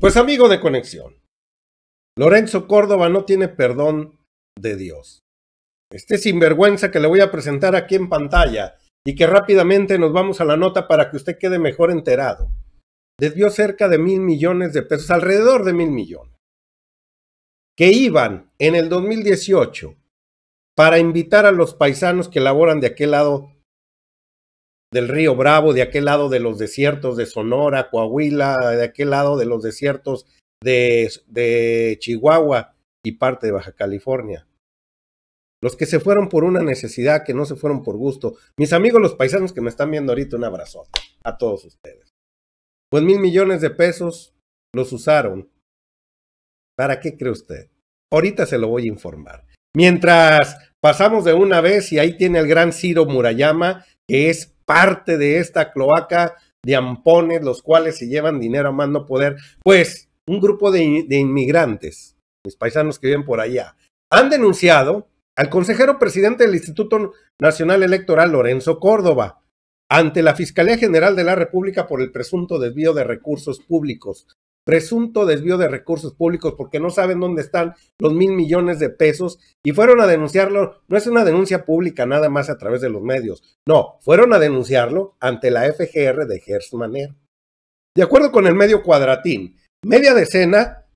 Pues amigo de conexión, Lorenzo Córdoba no tiene perdón de Dios. Este sinvergüenza que le voy a presentar aquí en pantalla y que rápidamente nos vamos a la nota para que usted quede mejor enterado. Desvió cerca de mil millones de pesos, alrededor de mil millones, que iban en el 2018 para invitar a los paisanos que laboran de aquel lado del río Bravo, de aquel lado de los desiertos de Sonora, Coahuila, de aquel lado de los desiertos de, de Chihuahua y parte de Baja California. Los que se fueron por una necesidad, que no se fueron por gusto. Mis amigos los paisanos que me están viendo ahorita, un abrazo a todos ustedes. Pues mil millones de pesos los usaron. ¿Para qué cree usted? Ahorita se lo voy a informar. Mientras pasamos de una vez y ahí tiene el gran Ciro Murayama, que es parte de esta cloaca de ampones, los cuales se llevan dinero a mano poder. Pues un grupo de, de inmigrantes, mis paisanos que viven por allá, han denunciado al consejero presidente del Instituto Nacional Electoral, Lorenzo Córdoba, ante la Fiscalía General de la República por el presunto desvío de recursos públicos presunto desvío de recursos públicos porque no saben dónde están los mil millones de pesos y fueron a denunciarlo. No es una denuncia pública nada más a través de los medios. No, fueron a denunciarlo ante la FGR de Gersmaner. De acuerdo con el medio cuadratín, media decena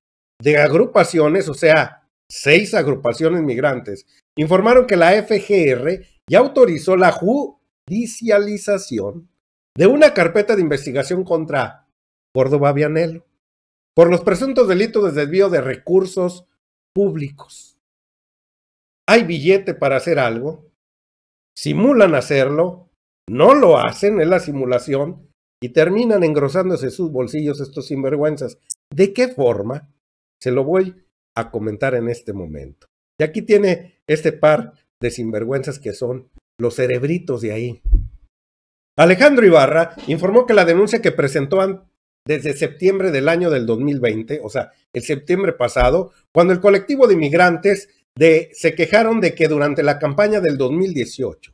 de agrupaciones, o sea, seis agrupaciones migrantes, informaron que la FGR ya autorizó la judicialización de una carpeta de investigación contra Córdoba Vianello por los presuntos delitos de desvío de recursos públicos. Hay billete para hacer algo, simulan hacerlo, no lo hacen, en la simulación, y terminan engrosándose sus bolsillos estos sinvergüenzas. ¿De qué forma? Se lo voy a comentar en este momento. Y aquí tiene este par de sinvergüenzas que son los cerebritos de ahí. Alejandro Ibarra informó que la denuncia que presentó desde septiembre del año del 2020, o sea, el septiembre pasado, cuando el colectivo de inmigrantes de, se quejaron de que durante la campaña del 2018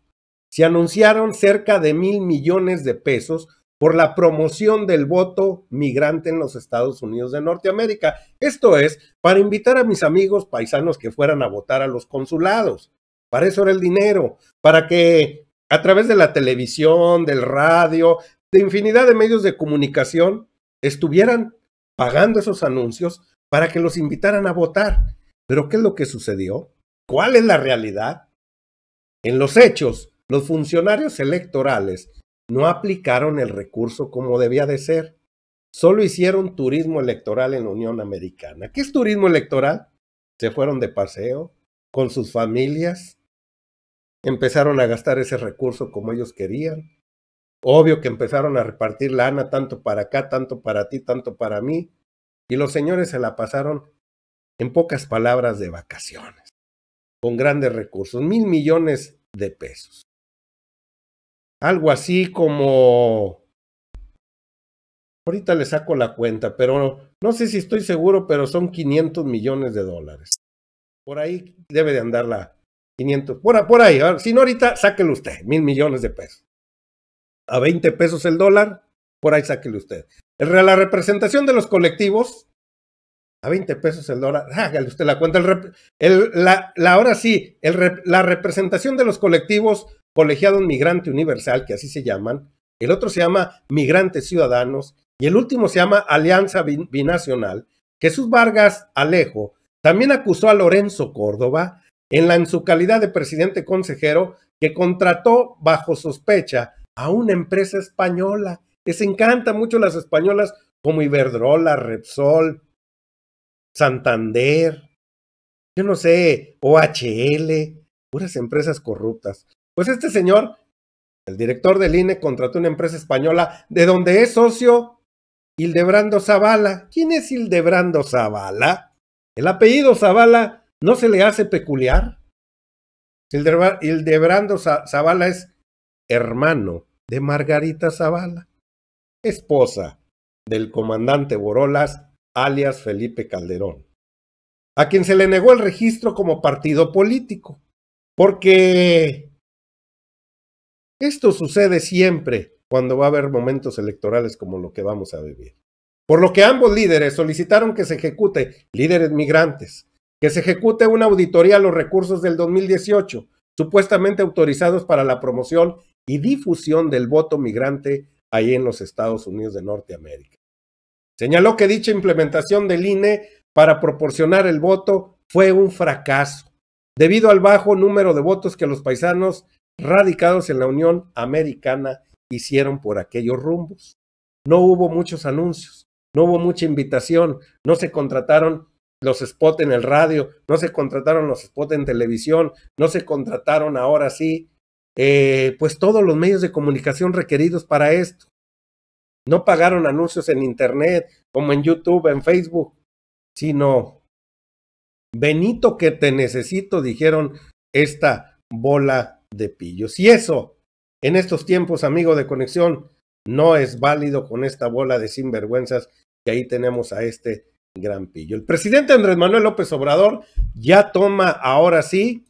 se anunciaron cerca de mil millones de pesos por la promoción del voto migrante en los Estados Unidos de Norteamérica. Esto es, para invitar a mis amigos paisanos que fueran a votar a los consulados. Para eso era el dinero, para que a través de la televisión, del radio, de infinidad de medios de comunicación, estuvieran pagando esos anuncios para que los invitaran a votar. Pero ¿qué es lo que sucedió? ¿Cuál es la realidad? En los hechos, los funcionarios electorales no aplicaron el recurso como debía de ser. Solo hicieron turismo electoral en la Unión Americana. ¿Qué es turismo electoral? Se fueron de paseo con sus familias, empezaron a gastar ese recurso como ellos querían, Obvio que empezaron a repartir lana tanto para acá, tanto para ti, tanto para mí. Y los señores se la pasaron, en pocas palabras, de vacaciones, con grandes recursos, mil millones de pesos. Algo así como... Ahorita le saco la cuenta, pero no, sé si estoy seguro, pero son 500 millones de dólares. Por ahí debe de andar la 500, por, por ahí, si no ahorita, sáquelo usted, mil millones de pesos a 20 pesos el dólar, por ahí sáquele usted. La representación de los colectivos, a 20 pesos el dólar, hágale usted la cuenta. la, ahora sí, la representación de los colectivos Colegiado Migrante Universal, que así se llaman, el otro se llama Migrantes Ciudadanos, y el último se llama Alianza Binacional. Jesús Vargas Alejo también acusó a Lorenzo Córdoba en, la, en su calidad de presidente consejero que contrató bajo sospecha a una empresa española. se encanta mucho las españolas como Iberdrola, Repsol, Santander, yo no sé, OHL, puras empresas corruptas. Pues este señor, el director del INE, contrató una empresa española de donde es socio Hildebrando Zavala. ¿Quién es Hildebrando Zavala? El apellido Zavala no se le hace peculiar. Hildebrando Zavala es hermano de Margarita Zavala, esposa del comandante Borolas, alias Felipe Calderón, a quien se le negó el registro como partido político, porque esto sucede siempre cuando va a haber momentos electorales como lo que vamos a vivir. Por lo que ambos líderes solicitaron que se ejecute, líderes migrantes, que se ejecute una auditoría a los recursos del 2018, supuestamente autorizados para la promoción y difusión del voto migrante ahí en los Estados Unidos de Norteamérica. Señaló que dicha implementación del INE para proporcionar el voto fue un fracaso, debido al bajo número de votos que los paisanos radicados en la Unión Americana hicieron por aquellos rumbos. No hubo muchos anuncios, no hubo mucha invitación, no se contrataron los spots en el radio, no se contrataron los spots en televisión, no se contrataron ahora sí eh, pues todos los medios de comunicación requeridos para esto. No pagaron anuncios en Internet, como en YouTube, en Facebook, sino Benito que te necesito, dijeron esta bola de pillos. Y eso, en estos tiempos, amigo de conexión, no es válido con esta bola de sinvergüenzas que ahí tenemos a este gran pillo. El presidente Andrés Manuel López Obrador ya toma ahora sí,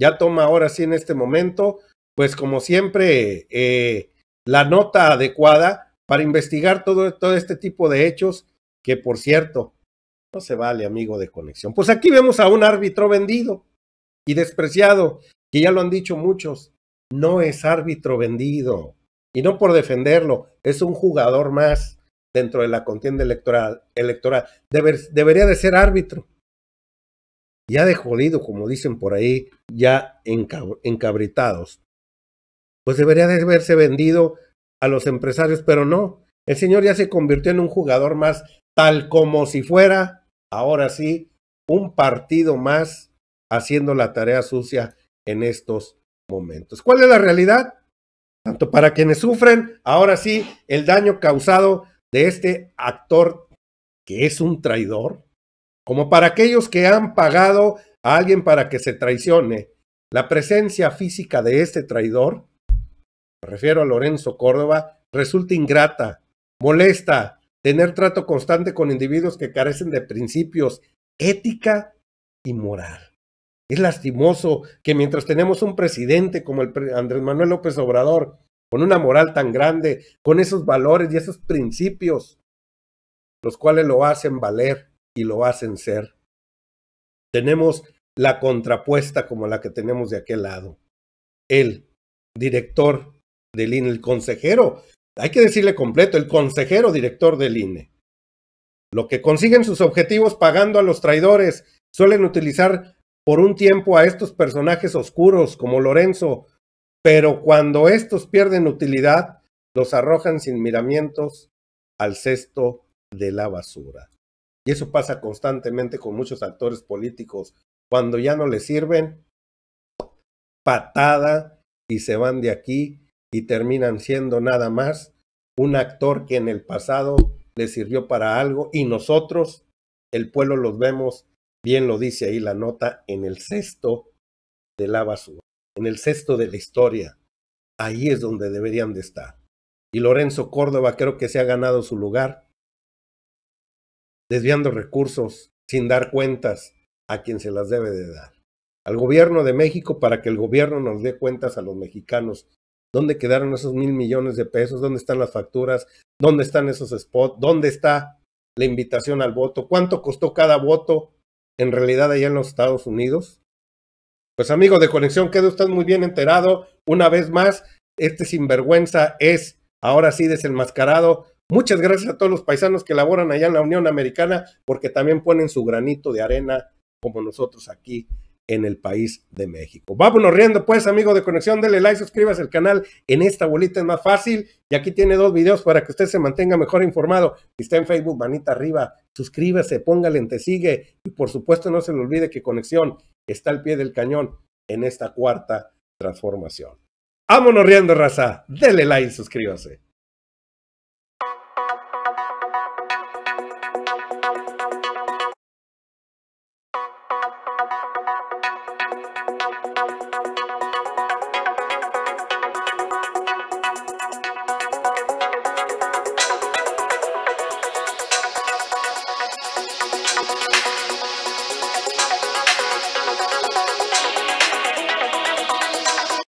ya toma ahora sí en este momento pues como siempre, eh, la nota adecuada para investigar todo, todo este tipo de hechos que, por cierto, no se vale, amigo de conexión. Pues aquí vemos a un árbitro vendido y despreciado, que ya lo han dicho muchos, no es árbitro vendido. Y no por defenderlo, es un jugador más dentro de la contienda electoral. electoral. debería de ser árbitro. Ya de jodido, como dicen por ahí, ya encabritados pues debería de haberse vendido a los empresarios, pero no, el señor ya se convirtió en un jugador más, tal como si fuera, ahora sí, un partido más haciendo la tarea sucia en estos momentos. ¿Cuál es la realidad? Tanto para quienes sufren, ahora sí, el daño causado de este actor que es un traidor, como para aquellos que han pagado a alguien para que se traicione. La presencia física de este traidor refiero a Lorenzo Córdoba, resulta ingrata, molesta, tener trato constante con individuos que carecen de principios, ética y moral. Es lastimoso que mientras tenemos un presidente como el Andrés Manuel López Obrador, con una moral tan grande, con esos valores y esos principios, los cuales lo hacen valer y lo hacen ser, tenemos la contrapuesta como la que tenemos de aquel lado. El director del INE, el consejero, hay que decirle completo, el consejero director del INE. Lo que consiguen sus objetivos pagando a los traidores, suelen utilizar por un tiempo a estos personajes oscuros como Lorenzo, pero cuando estos pierden utilidad, los arrojan sin miramientos al cesto de la basura. Y eso pasa constantemente con muchos actores políticos. Cuando ya no les sirven, patada y se van de aquí y terminan siendo nada más un actor que en el pasado le sirvió para algo y nosotros, el pueblo, los vemos, bien lo dice ahí la nota, en el cesto de la basura, en el cesto de la historia. Ahí es donde deberían de estar. Y Lorenzo Córdoba creo que se ha ganado su lugar desviando recursos sin dar cuentas a quien se las debe de dar. Al gobierno de México para que el gobierno nos dé cuentas a los mexicanos ¿Dónde quedaron esos mil millones de pesos? ¿Dónde están las facturas? ¿Dónde están esos spots? ¿Dónde está la invitación al voto? ¿Cuánto costó cada voto en realidad allá en los Estados Unidos? Pues amigo de Conexión, quedó usted muy bien enterado. Una vez más, este sinvergüenza es ahora sí desenmascarado. Muchas gracias a todos los paisanos que laboran allá en la Unión Americana porque también ponen su granito de arena como nosotros aquí en el país de México. Vámonos riendo pues, amigo de Conexión, denle like, suscríbase al canal, en esta bolita es más fácil y aquí tiene dos videos para que usted se mantenga mejor informado. Si está en Facebook, manita arriba, suscríbase, póngale en te sigue y por supuesto no se le olvide que Conexión está al pie del cañón en esta cuarta transformación. Vámonos riendo, raza, Dele like suscríbase.